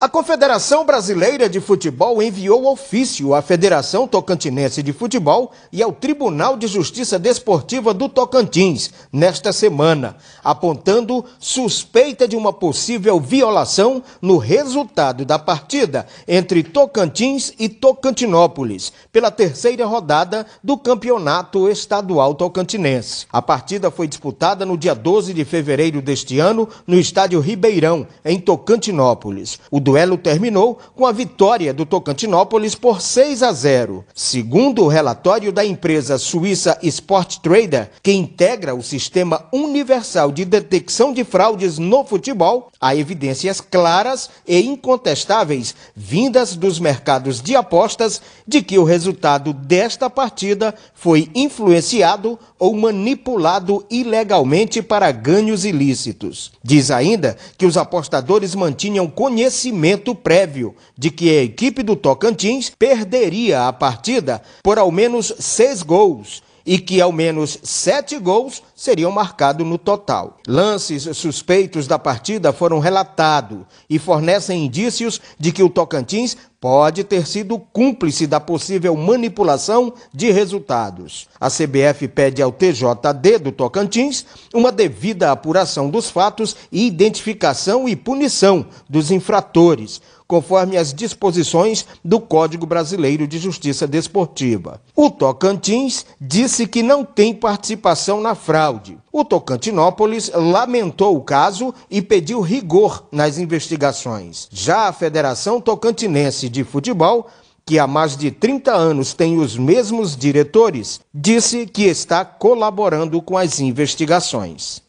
A Confederação Brasileira de Futebol enviou ofício à Federação Tocantinense de Futebol e ao Tribunal de Justiça Desportiva do Tocantins nesta semana, apontando suspeita de uma possível violação no resultado da partida entre Tocantins e Tocantinópolis pela terceira rodada do Campeonato Estadual Tocantinense. A partida foi disputada no dia 12 de fevereiro deste ano no Estádio Ribeirão, em Tocantinópolis. O duelo terminou com a vitória do Tocantinópolis por 6 a 0. Segundo o relatório da empresa suíça Sport Trader, que integra o Sistema Universal de Detecção de Fraudes no Futebol, há evidências claras e incontestáveis vindas dos mercados de apostas de que o resultado desta partida foi influenciado ou manipulado ilegalmente para ganhos ilícitos. Diz ainda que os apostadores mantinham conhecimento conhecimento prévio de que a equipe do Tocantins perderia a partida por ao menos seis gols e que ao menos sete gols seriam marcados no total. Lances suspeitos da partida foram relatados e fornecem indícios de que o Tocantins pode ter sido cúmplice da possível manipulação de resultados. A CBF pede ao TJD do Tocantins uma devida apuração dos fatos e identificação e punição dos infratores conforme as disposições do Código Brasileiro de Justiça Desportiva. O Tocantins disse que não tem participação na fraude. O Tocantinópolis lamentou o caso e pediu rigor nas investigações. Já a Federação Tocantinense de Futebol, que há mais de 30 anos tem os mesmos diretores, disse que está colaborando com as investigações.